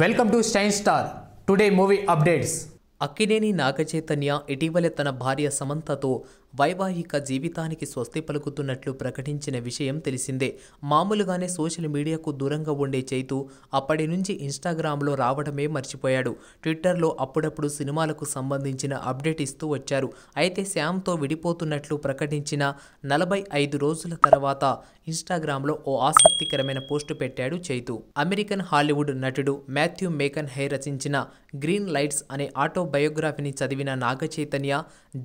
welcome to స్టైన్ స్టార్ today movie updates Akkineni Naga Chaitanya ఇటీవలే తన భార్య సమంతతో వైవాహిక జీవితానికి స్వస్తి పలుకుతున్నట్లు ప్రకటించిన విషయం తెలిసిందే మామూలుగానే సోషల్ మీడియాకు దూరంగా ఉండే చైతు అప్పటి నుంచి ఇన్స్టాగ్రామ్లో రావడమే మర్చిపోయాడు ట్విట్టర్లో అప్పుడప్పుడు సినిమాలకు సంబంధించిన అప్డేట్ ఇస్తూ వచ్చారు అయితే శ్యామ్తో విడిపోతున్నట్లు ప్రకటించిన నలభై ఐదు రోజుల తర్వాత ఇన్స్టాగ్రామ్లో ఓ ఆసక్తికరమైన పోస్టు పెట్టాడు చైతు అమెరికన్ హాలీవుడ్ నటుడు మాథ్యూ మేకన్ హే రచించిన గ్రీన్ లైట్స్ అనే ఆటోబయోగ్రఫీని చదివిన నాగచైతన్య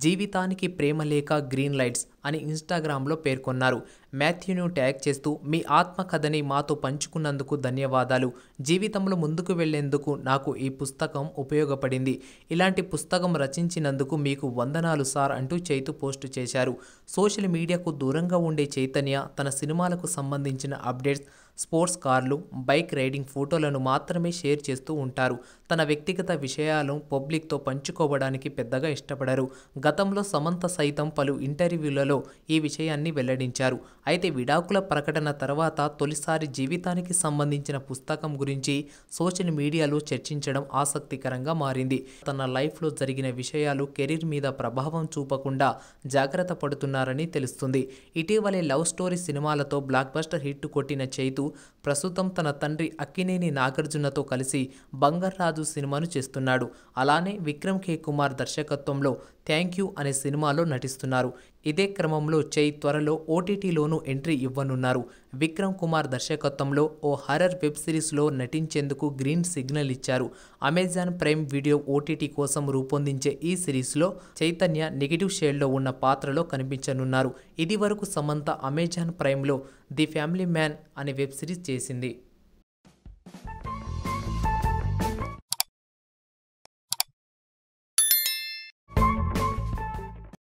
జీవితానికి ప్రేమ లేక ఏకా గ్రీన్ లైట్స్ అని ఇన్స్టాగ్రామ్లో పేర్కొన్నారు మాథ్యూను ట్యాగ్ చేస్తూ మీ ఆత్మకథని మాతో పంచుకున్నందుకు ధన్యవాదాలు జీవితంలో ముందుకు వెళ్లేందుకు నాకు ఈ పుస్తకం ఉపయోగపడింది ఇలాంటి పుస్తకం రచించినందుకు మీకు వందనాలు సార్ అంటూ చైతు పోస్టు చేశారు సోషల్ మీడియాకు దూరంగా ఉండే చైతన్య తన సినిమాలకు సంబంధించిన అప్డేట్స్ స్పోర్ట్స్ కార్లు బైక్ రైడింగ్ ఫోటోలను మాత్రమే షేర్ చేస్తూ ఉంటారు తన వ్యక్తిగత విషయాలను పబ్లిక్తో పంచుకోవడానికి పెద్దగా ఇష్టపడరు గతంలో సమంత సైతం పలు ఇంటర్వ్యూలలో ఈ విషయాన్ని వెల్లడించారు అయితే విడాకుల ప్రకటన తర్వాత తొలిసారి జీవితానికి సంబంధించిన పుస్తకం గురించి సోషల్ మీడియాలో చర్చించడం ఆసక్తికరంగా మారింది తన లైఫ్లో జరిగిన విషయాలు కెరీర్ మీద ప్రభావం చూపకుండా జాగ్రత్త పడుతున్నారని తెలుస్తుంది ఇటీవలే లవ్ స్టోరీ సినిమాలతో బ్లాక్ బస్టర్ హిట్ కొట్టిన చైతు చేస్తూ ప్రస్తుతం తన తండ్రి అక్కినేని నాగార్జునతో కలిసి బంగర్రాజు సినిమాను చేస్తున్నాడు అలానే విక్రమ్ కే కుమార్ దర్శకత్వంలో థ్యాంక్ యూ అనే సినిమాలో నటిస్తున్నారు ఇదే క్రమంలో చై త్వరలో ఓటీటీలోనూ ఎంట్రీ ఇవ్వనున్నారు విక్రమ్ కుమార్ దర్శకత్వంలో ఓ హర్రర్ వెబ్ సిరీస్లో నటించేందుకు గ్రీన్ సిగ్నల్ ఇచ్చారు అమెజాన్ ప్రైమ్ వీడియో ఓటీటీ కోసం రూపొందించే ఈ సిరీస్లో చైతన్య నెగిటివ్ షేడ్లో ఉన్న పాత్రలో కనిపించనున్నారు ఇది వరకు సమంత అమెజాన్ ప్రైమ్లో ది ఫ్యామిలీ మ్యాన్ అనే వెబ్ సిరీస్ చేసింది